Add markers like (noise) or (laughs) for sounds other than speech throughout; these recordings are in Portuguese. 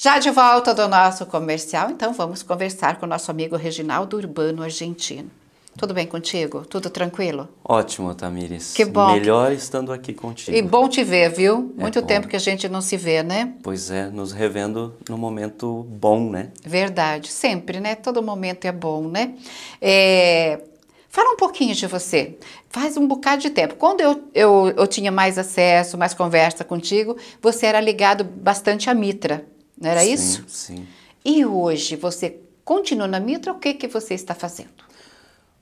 Já de volta do nosso comercial, então vamos conversar com o nosso amigo Reginaldo Urbano Argentino. Tudo bem contigo? Tudo tranquilo? Ótimo, Tamires. Que bom. Melhor estando aqui contigo. E bom te ver, viu? É Muito tempo que a gente não se vê, né? Pois é, nos revendo no momento bom, né? Verdade, sempre, né? Todo momento é bom, né? É... Fala um pouquinho de você. Faz um bocado de tempo. Quando eu, eu, eu tinha mais acesso, mais conversa contigo, você era ligado bastante à Mitra. Não era sim, isso? Sim. E hoje você continua na Mitra? O que que você está fazendo?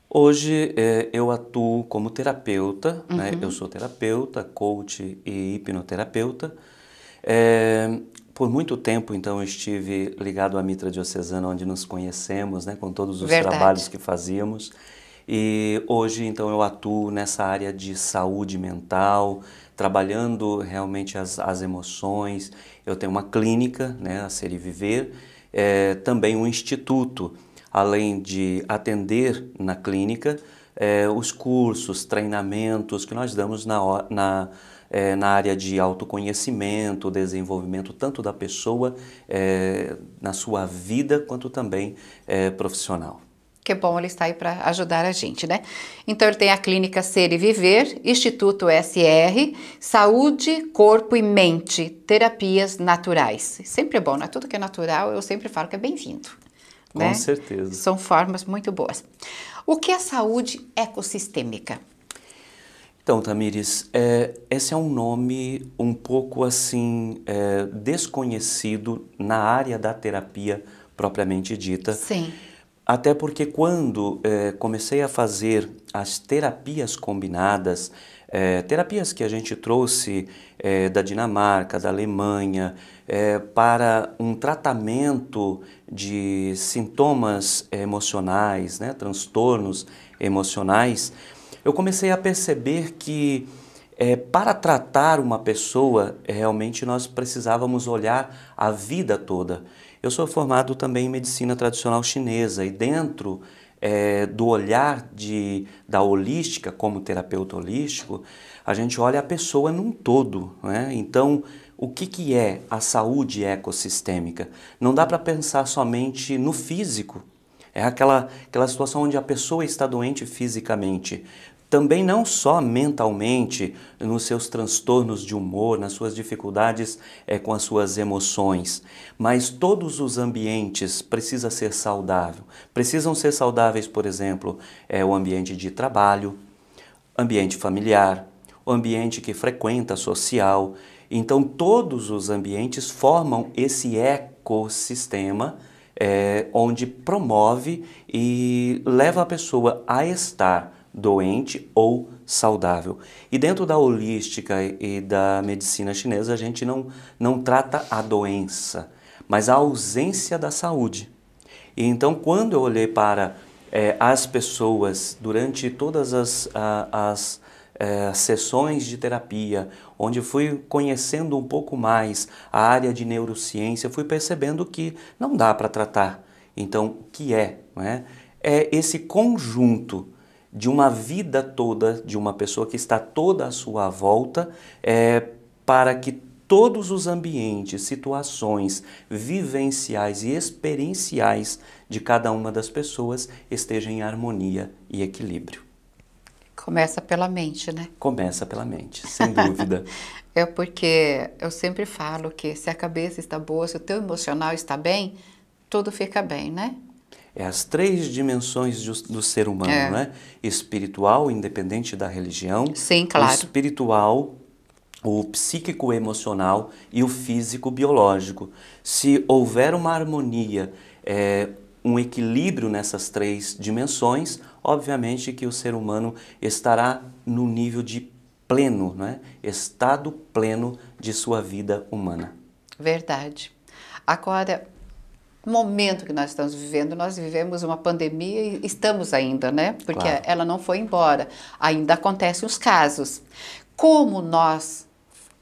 Hoje é, eu atuo como terapeuta, né? uhum. né? eu sou terapeuta, coach e hipnoterapeuta. É, por muito tempo, então, eu estive ligado à Mitra Diocesana, onde nos conhecemos, né, com todos os Verdade. trabalhos que fazíamos. E hoje, então, eu atuo nessa área de saúde mental, trabalhando realmente as, as emoções. Eu tenho uma clínica, né, a Ser e Viver, é, também um instituto, além de atender na clínica é, os cursos, treinamentos que nós damos na, na, é, na área de autoconhecimento, desenvolvimento tanto da pessoa é, na sua vida quanto também é, profissional. Que é bom ele está aí para ajudar a gente, né? Então ele tem a clínica Ser e Viver, Instituto SR, Saúde, Corpo e Mente, Terapias Naturais. Sempre é bom, né? Tudo que é natural, eu sempre falo que é bem-vindo. Com né? certeza. São formas muito boas. O que é saúde ecossistêmica? Então, Tamires, é, esse é um nome um pouco assim é, desconhecido na área da terapia propriamente dita. Sim até porque quando eh, comecei a fazer as terapias combinadas, eh, terapias que a gente trouxe eh, da Dinamarca, da Alemanha, para um tratamento de sintomas emocionais, né, transtornos emocionais, eu comecei a perceber que para tratar uma pessoa, realmente nós precisávamos olhar a vida toda. Eu sou formado também em medicina tradicional chinesa e dentro é, do olhar de, da holística, como terapeuta holístico, a gente olha a pessoa num todo. Né? Então, o que, que é a saúde ecossistêmica? Não dá para pensar somente no físico. É aquela, aquela situação onde a pessoa está doente fisicamente, também não só mentalmente, nos seus transtornos de humor, nas suas dificuldades é, com as suas emoções, mas todos os ambientes precisa ser saudável. Precisam ser saudáveis, por exemplo, é, o ambiente de trabalho, ambiente familiar, o ambiente que frequenta social. Então todos os ambientes formam esse ecossistema é, onde promove e leva a pessoa a estar doente ou saudável. E dentro da holística e da medicina chinesa, a gente não, não trata a doença, mas a ausência da saúde. E então, quando eu olhei para é, as pessoas durante todas as, a, as é, sessões de terapia, onde fui conhecendo um pouco mais a área de neurociência, fui percebendo que não dá para tratar. Então, o que é? Não é? é esse conjunto de uma vida toda, de uma pessoa que está toda à sua volta, é, para que todos os ambientes, situações vivenciais e experienciais de cada uma das pessoas estejam em harmonia e equilíbrio. Começa pela mente, né? Começa pela mente, sem dúvida. (laughs) é porque eu sempre falo que se a cabeça está boa, se o teu emocional está bem, tudo fica bem, né? é as três dimensões do ser humano, é. né? Espiritual, independente da religião. Sim, claro. O espiritual, o psíquico emocional e o físico biológico. Se houver uma harmonia, é, um equilíbrio nessas três dimensões, obviamente que o ser humano estará no nível de pleno, né? Estado pleno de sua vida humana. Verdade. Agora, momento que nós estamos vivendo, nós vivemos uma pandemia e estamos ainda, né? Porque claro. ela não foi embora. Ainda acontecem os casos. Como nós,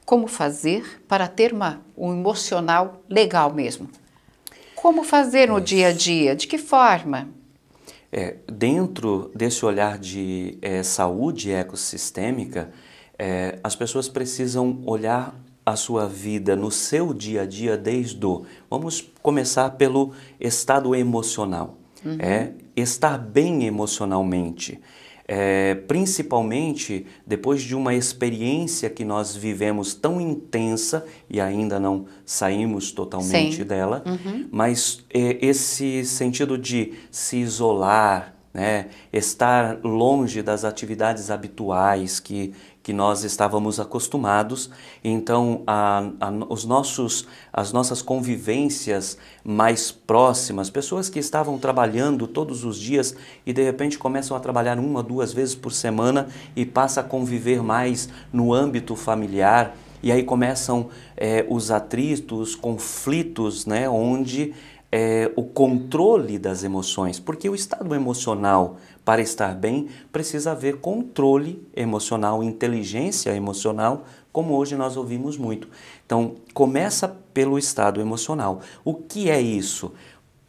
como fazer para ter uma, um emocional legal mesmo? Como fazer no Isso. dia a dia? De que forma? É, dentro desse olhar de é, saúde ecossistêmica, é, as pessoas precisam olhar a sua vida no seu dia a dia desde o. Vamos começar pelo estado emocional. Uhum. É estar bem emocionalmente. É, principalmente depois de uma experiência que nós vivemos tão intensa e ainda não saímos totalmente Sim. dela, uhum. mas é, esse sentido de se isolar, né, estar longe das atividades habituais que que nós estávamos acostumados. Então, a, a, os nossos, as nossas convivências mais próximas, pessoas que estavam trabalhando todos os dias e de repente começam a trabalhar uma, duas vezes por semana e passa a conviver mais no âmbito familiar. E aí começam é, os atritos, os conflitos, né, onde é, controle das emoções, porque o estado emocional, para estar bem, precisa haver controle emocional, inteligência emocional, como hoje nós ouvimos muito. Então, começa pelo estado emocional. O que é isso?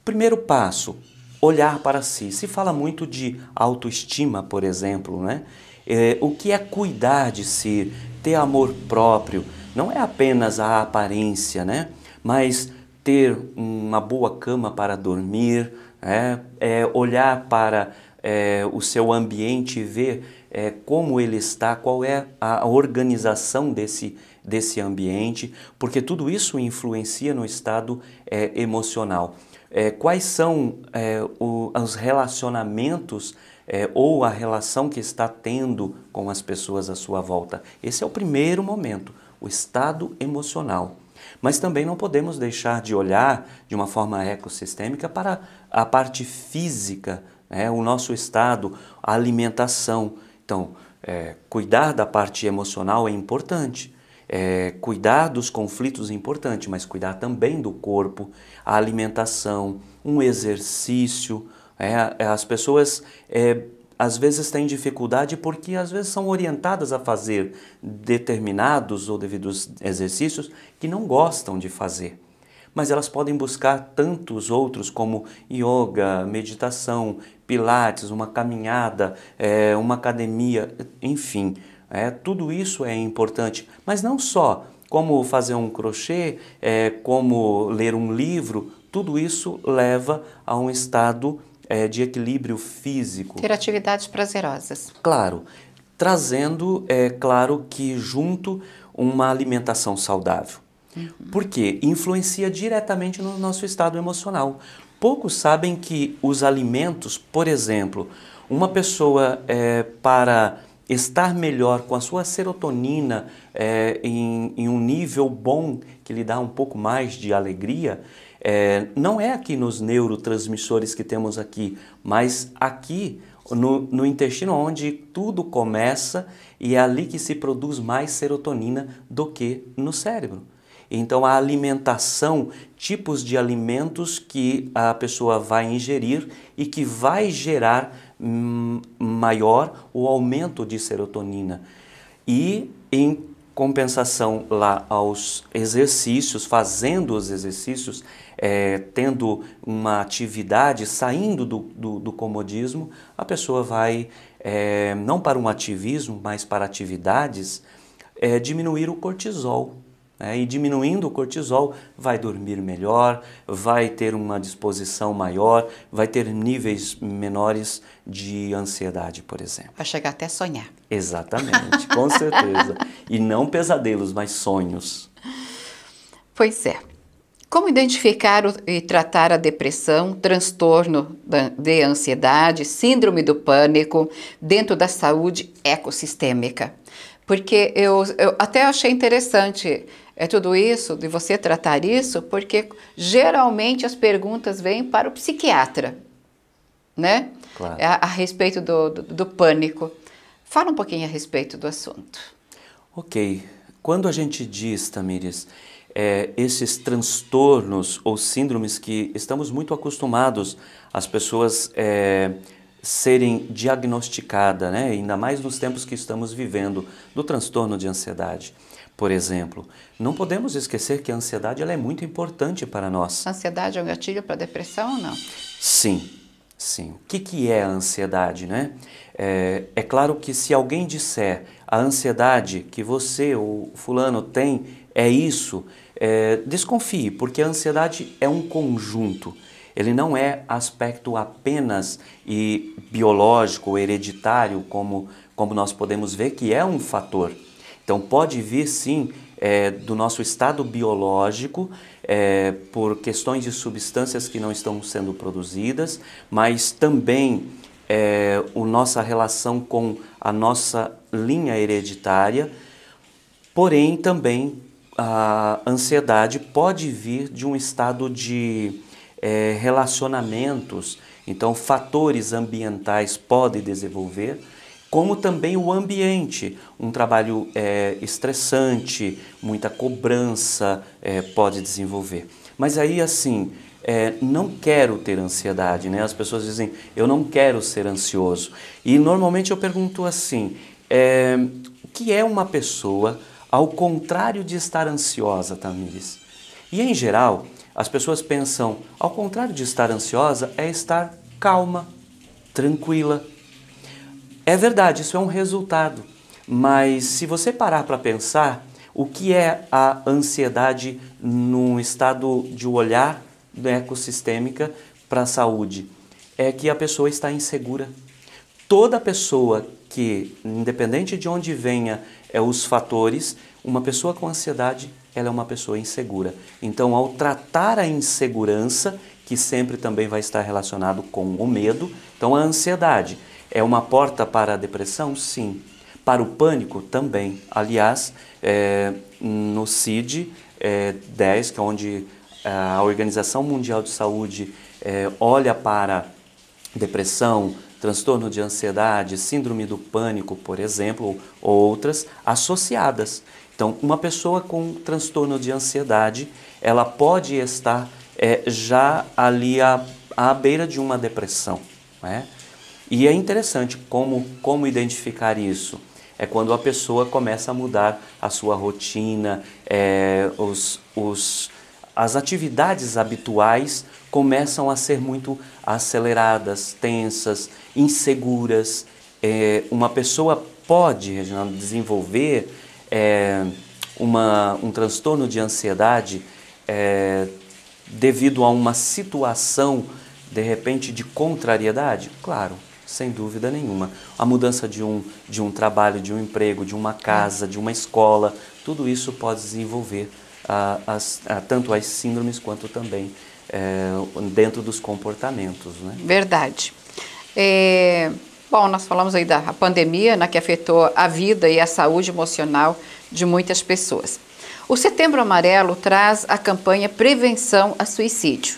Primeiro passo, olhar para si. Se fala muito de autoestima, por exemplo, né? É, o que é cuidar de si, ter amor próprio, não é apenas a aparência, né? Mas ter uma boa cama para dormir, é, é olhar para é, o seu ambiente e ver é, como ele está, qual é a organização desse, desse ambiente, porque tudo isso influencia no estado é, emocional. É, quais são é, o, os relacionamentos é, ou a relação que está tendo com as pessoas à sua volta. Esse é o primeiro momento, o estado emocional. Mas também não podemos deixar de olhar de uma forma ecossistêmica para a parte física, né? o nosso estado, a alimentação. Então, é, cuidar da parte emocional é importante. É, cuidar dos conflitos é importante, mas cuidar também do corpo, a alimentação, um exercício. É, as pessoas é, às vezes têm dificuldade porque às vezes são orientadas a fazer determinados ou devidos exercícios que não gostam de fazer. Mas elas podem buscar tantos outros como yoga, meditação, pilates, uma caminhada, é, uma academia, enfim. É, tudo isso é importante, mas não só como fazer um crochê, é, como ler um livro, tudo isso leva a um estado é, de equilíbrio físico. Ter atividades prazerosas. Claro, trazendo, é claro que junto uma alimentação saudável. Uhum. Porque influencia diretamente no nosso estado emocional. Poucos sabem que os alimentos, por exemplo, uma pessoa é, para estar melhor com a sua serotonina é, em, em um nível bom, que lhe dá um pouco mais de alegria, é, não é aqui nos neurotransmissores que temos aqui, mas aqui no, no, intestino onde tudo começa e é ali que se produz mais serotonina do que no cérebro. Então a alimentação, tipos de alimentos que a pessoa vai ingerir e que vai gerar hum, maior o aumento de serotonina. E em compensação lá aos exercícios, fazendo os exercícios, é, tendo uma atividade, saindo do, do, do comodismo, a pessoa vai, é, não para um ativismo, mas para atividades, é, diminuir o cortisol. Né? E diminuindo o cortisol, vai dormir melhor, vai ter uma disposição maior, vai ter níveis menores de ansiedade, por exemplo. Vai chegar até sonhar. Exatamente, com (laughs) certeza. E não pesadelos, mas sonhos. Pois é. Como identificar e tratar a depressão, transtorno de ansiedade, síndrome do pânico dentro da saúde ecossistêmica? Porque eu, eu até achei interessante é tudo isso, de você tratar isso, porque geralmente as perguntas vêm para o psiquiatra, né? Claro. A, a, respeito do, do, do, pânico. Fala um pouquinho a respeito do assunto. Ok. Quando a gente diz, Tamires, é, esses transtornos ou síndromes que estamos muito acostumados, as pessoas é, serem diagnosticadas, né? ainda mais nos tempos que estamos vivendo, do transtorno de ansiedade. Por exemplo, não podemos esquecer que a ansiedade ela é muito importante para nós. A ansiedade é um gatilho para depressão ou não? Sim, sim. O que, que é a ansiedade, né? É, é claro que se alguém disser a ansiedade que você ou fulano tem é isso, é, desconfie, porque a ansiedade é um conjunto ele não é aspecto apenas e biológico, hereditário, como, como nós podemos ver que é um fator. Então pode vir sim é, do nosso estado biológico é, por questões de substâncias que não estão sendo produzidas, mas também é, a nossa relação com a nossa linha hereditária, porém também a ansiedade pode vir de um estado de é, relacionamentos, então fatores ambientais podem desenvolver, como também o ambiente, um trabalho é, estressante, muita cobrança é, pode desenvolver. Mas aí assim, é, não quero ter ansiedade, né? As pessoas dizem, eu não quero ser ansioso. E normalmente eu pergunto assim, é, o que é uma pessoa ao contrário de estar ansiosa, Tamires? E em geral, as pessoas pensam, ao contrário de estar ansiosa, é estar calma, tranquila. É verdade, isso é um resultado, mas se você parar para pensar, o que é a ansiedade num estado de olhar né, ecossistêmica para a saúde? É que a pessoa está insegura. Toda pessoa que, independente de onde venha é, os fatores, uma pessoa com ansiedade ela é uma pessoa insegura. Então, ao tratar a insegurança, que sempre também vai estar relacionado com o medo, então a ansiedade é uma porta para a depressão? Sim. Para o pânico? Também. Aliás, é, no CID é, 10, que é onde é, a Organização Mundial de Saúde é, olha para depressão, transtorno de ansiedade, síndrome do pânico, por exemplo, ou outras associadas. Então, uma pessoa com transtorno de ansiedade, ela pode estar é, já ali à, à beira de uma depressão. Né? E é interessante como, como identificar isso. É quando a pessoa começa a mudar a sua rotina, é, os, os, as atividades habituais começam a ser muito aceleradas, tensas, inseguras. É, uma pessoa pode, Reginaldo, desenvolver é, uma, um transtorno de ansiedade é, devido a uma situação, de repente, de contrariedade? Claro, sem dúvida nenhuma. A mudança de um, de um trabalho, de um emprego, de uma casa, de uma escola, tudo isso pode desenvolver ah, as, ah, tanto as síndromes quanto também é, dentro dos comportamentos. Né? Verdade. É, Bom, nós falamos aí da pandemia, né, que afetou a vida e a saúde emocional de muitas pessoas. O Setembro Amarelo traz a campanha Prevenção a Suicídio.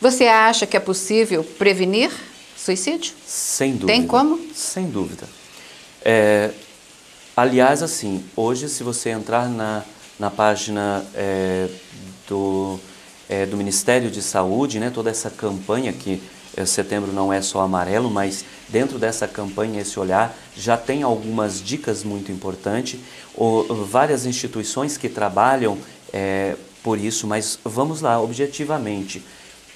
Você acha que é possível prevenir suicídio? Sem dúvida. Tem como? Sem dúvida. É, aliás, assim, hoje se você entrar na, na página é, do, é, do Ministério de Saúde, né, toda essa campanha que eh, setembro não é só amarelo, mas dentro dessa campanha, esse olhar, já tem algumas dicas muito importantes, ou, várias instituições que trabalham é, por isso, mas vamos lá, objetivamente.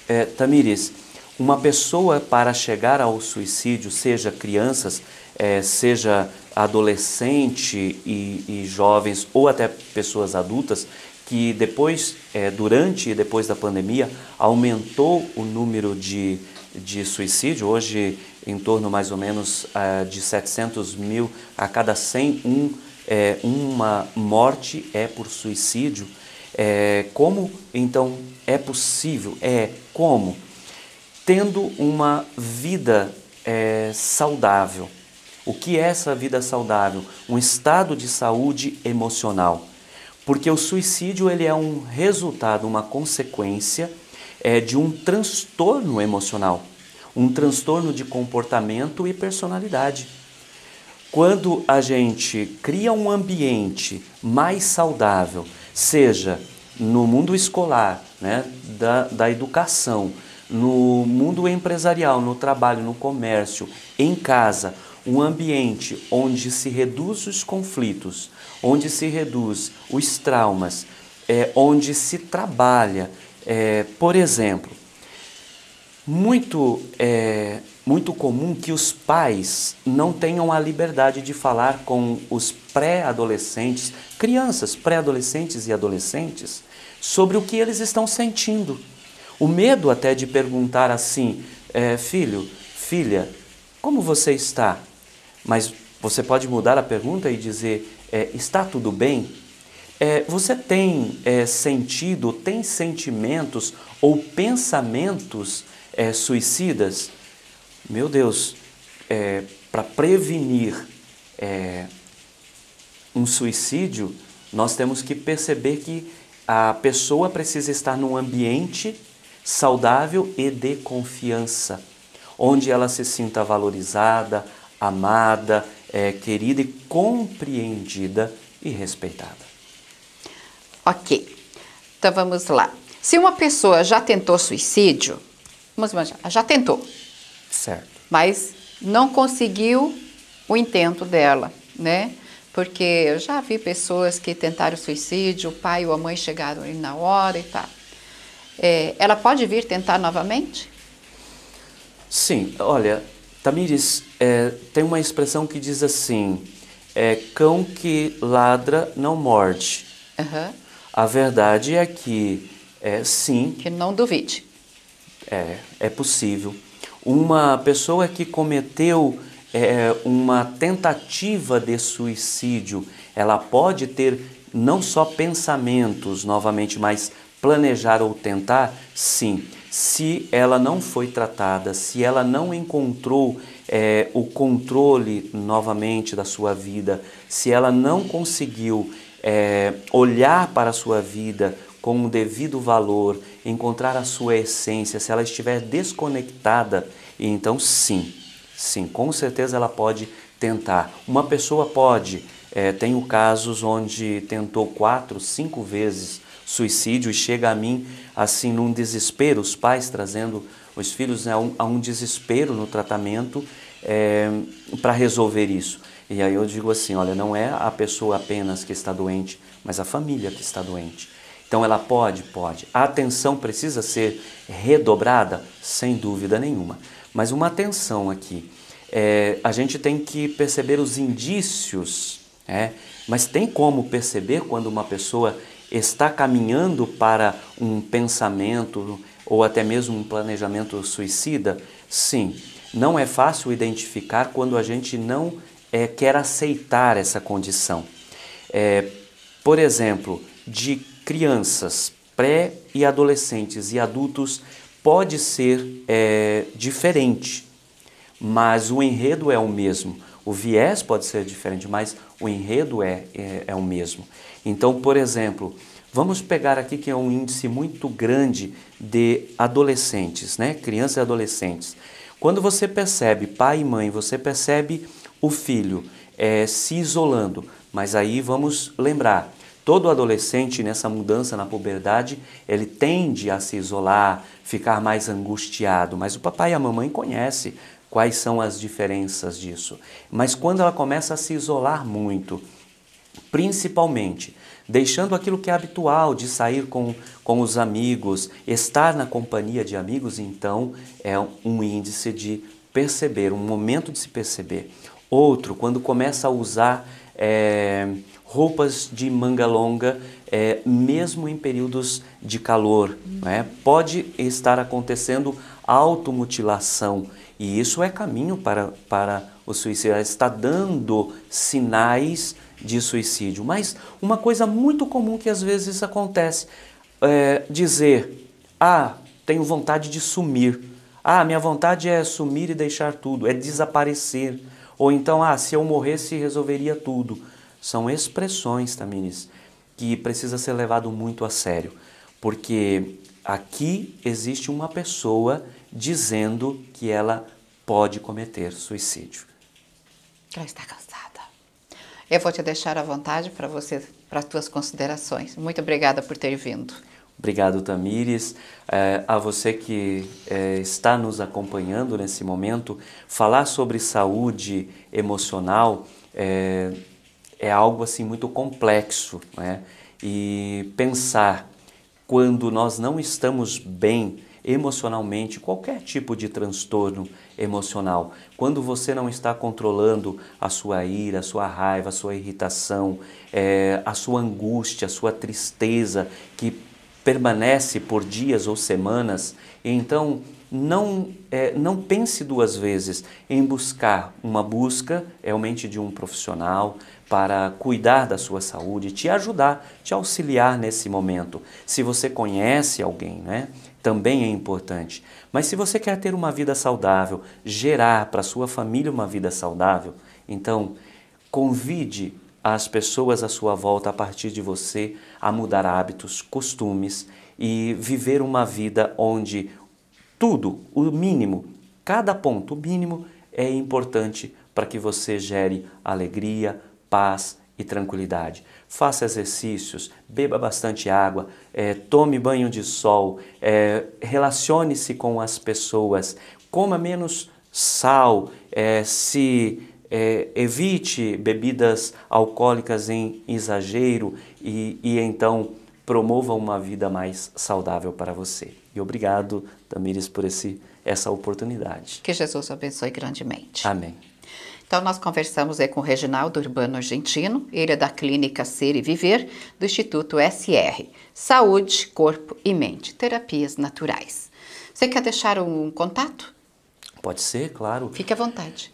É, Tamires, uma pessoa para chegar ao suicídio, seja crianças, é, seja adolescente e, e, jovens ou até pessoas adultas, que depois, é, durante e depois da pandemia, aumentou o número de de suicídio, hoje em torno mais ou menos uh, de 700 mil a cada 100, um, é, uma morte é por suicídio. É, como então é possível? É como? Tendo uma vida é, saudável. O que é essa vida saudável? Um estado de saúde emocional. Porque o suicídio ele é um resultado, uma consequência é, de um transtorno emocional, um transtorno de comportamento e personalidade. Quando a gente cria um ambiente mais saudável, seja no mundo escolar, né, da, da educação, no mundo empresarial, no trabalho, no comércio, em casa, um ambiente onde se reduz os conflitos, onde se reduz os traumas, é, onde se trabalha, é, por exemplo, muito, é, muito comum que os pais não tenham a liberdade de falar com os pré-adolescentes, crianças, pré-adolescentes e adolescentes, sobre o que eles estão sentindo. O medo até de perguntar assim, é, filho, filha, como você está? Mas você pode mudar a pergunta e dizer, é, está tudo bem? É, você tem é, sentido, tem sentimentos ou pensamentos é, suicidas? Meu Deus, é, para prevenir é, um suicídio, nós temos que perceber que a pessoa precisa estar num ambiente saudável e de confiança, onde ela se sinta valorizada, amada, é, querida e compreendida e respeitada. Ok, então vamos lá. Se uma pessoa já tentou suicídio, vamos imaginar, já tentou. Certo. Mas não conseguiu o intento dela, né? Porque eu já vi pessoas que tentaram suicídio, o pai ou a mãe chegaram ali na hora e tal. É, ela pode vir tentar novamente? Sim, olha, Tamires, é, tem uma expressão que diz assim: é, cão que ladra não morde. Uhum. A verdade é que é sim. Que não duvide. É, é possível. Uma pessoa que cometeu é, uma tentativa de suicídio, ela pode ter não só pensamentos novamente, mas planejar ou tentar? Sim. Se ela não foi tratada, se ela não encontrou é, o controle novamente da sua vida, se ela não conseguiu é, olhar para a sua vida com o devido valor, encontrar a sua essência, se ela estiver desconectada, então sim, sim, com certeza ela pode tentar. Uma pessoa pode, é, tenho casos onde tentou quatro, cinco vezes suicídio e chega a mim assim num desespero, os pais trazendo os filhos né, a, um, a um desespero no tratamento é, para resolver isso. E aí eu digo assim, olha, não é a pessoa apenas que está doente, mas a família que está doente. Então ela pode, pode. A atenção precisa ser redobrada, sem dúvida nenhuma. Mas uma atenção aqui, é, a gente tem que perceber os indícios, né mas tem como perceber quando uma pessoa está caminhando para um pensamento ou até mesmo um planejamento suicida? Sim, não é fácil identificar quando a gente não é, quer aceitar essa condição. É, por exemplo, de crianças, pré e adolescentes e adultos pode ser é, diferente, mas o enredo é o mesmo. O viés pode ser diferente, mas o enredo é, é, é o mesmo. Então, por exemplo, vamos pegar aqui que é um índice muito grande de adolescentes, né? crianças e adolescentes. Quando você percebe pai e mãe, você percebe o filho é, se isolando. Mas aí vamos lembrar, todo adolescente nessa mudança na puberdade, ele tende a se isolar, ficar mais angustiado, mas o papai e a mamãe conhecem quais são as diferenças disso. Mas quando ela começa a se isolar muito, principalmente deixando aquilo que é habitual de sair com, com os amigos, estar na companhia de amigos, então é um índice de perceber, um momento de se perceber. Outro, quando começa a usar é, roupas de manga longa, é, mesmo em períodos de calor, uhum. né? pode estar acontecendo automutilação. E isso é caminho para, para o suicídio. está dando sinais de suicídio. Mas uma coisa muito comum que às vezes acontece é dizer: ah, tenho vontade de sumir. Ah, minha vontade é sumir e deixar tudo, é desaparecer. Ou então, ah, se eu morresse resolveria tudo. São expressões, Tamines, que precisa ser levado muito a sério, porque aqui existe uma pessoa dizendo que ela pode cometer suicídio. Ela está cansada. Eu vou te deixar à vontade para você para as tuas considerações. Muito obrigada por ter vindo. Obrigado, Tamires. É, a você que é, está nos acompanhando nesse momento, falar sobre saúde emocional é, é algo assim muito complexo, né? E pensar quando nós não estamos bem emocionalmente, qualquer tipo de transtorno emocional, quando você não está controlando a sua ira, a sua raiva, a sua irritação, é, a sua angústia, a sua tristeza, que permanece por dias ou semanas, então não, é, não pense duas vezes em buscar uma busca realmente de um profissional para cuidar da sua saúde, te ajudar, te auxiliar nesse momento. Se você conhece alguém, né? Também é importante. Mas se você quer ter uma vida saudável, gerar para sua família uma vida saudável, então convide as pessoas à sua volta, a partir de você, a mudar hábitos, costumes e viver uma vida onde tudo, o mínimo, cada ponto mínimo é importante para que você gere alegria, paz e tranquilidade. Faça exercícios, beba bastante água, é, tome banho de sol, é, relacione-se com as pessoas, coma menos sal, é, se é, evite bebidas alcoólicas em exagero e, e então promova uma vida mais saudável para você. E obrigado, Tamires, por esse, essa oportunidade. Que Jesus abençoe grandemente. Amém. Então, nós conversamos aí é, com o Reginaldo Urbano Argentino, ele é da Clínica Ser e Viver, do Instituto SR, Saúde, Corpo e Mente, Terapias Naturais. Você quer deixar um contato? Pode ser, claro. Fique à vontade.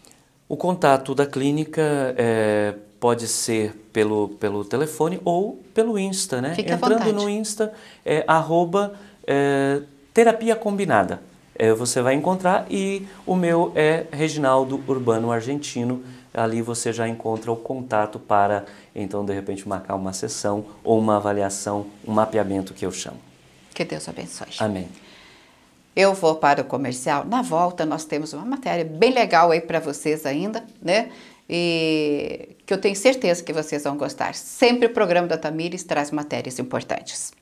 O contato da clínica é, pode ser pelo, pelo telefone ou pelo Insta, né? Fique Entrando no Insta, é, arroba, é, terapia combinada. É, você vai encontrar e o meu é Reginaldo Urbano Argentino. Ali você já encontra o contato para, então, de repente, marcar uma sessão ou uma avaliação, um mapeamento que eu chamo. Que Deus abençoe. Amém. Eu vou para o comercial. Na volta nós temos uma matéria bem legal aí para vocês ainda, né? E que eu tenho certeza que vocês vão gostar. Sempre o programa da Tamires traz matérias importantes.